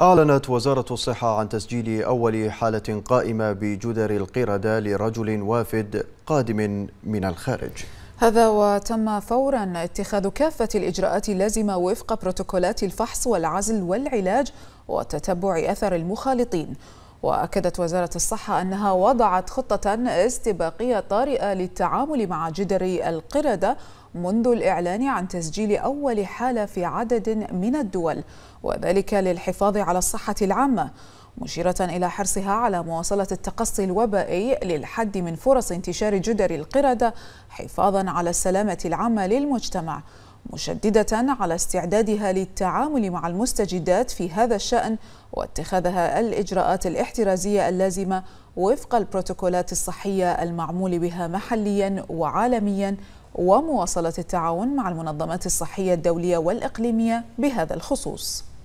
أعلنت وزارة الصحة عن تسجيل أول حالة قائمة بجدر القردة لرجل وافد قادم من الخارج هذا وتم فورا اتخاذ كافة الإجراءات اللازمة وفق بروتوكولات الفحص والعزل والعلاج وتتبع أثر المخالطين وأكدت وزارة الصحة أنها وضعت خطة استباقية طارئة للتعامل مع جدر القردة منذ الإعلان عن تسجيل أول حالة في عدد من الدول وذلك للحفاظ على الصحة العامة مشيرة إلى حرصها على مواصلة التقصي الوبائي للحد من فرص انتشار جدر القردة حفاظا على السلامة العامة للمجتمع مشددة على استعدادها للتعامل مع المستجدات في هذا الشأن واتخاذها الإجراءات الاحترازية اللازمة وفق البروتوكولات الصحية المعمول بها محليا وعالميا ومواصلة التعاون مع المنظمات الصحية الدولية والإقليمية بهذا الخصوص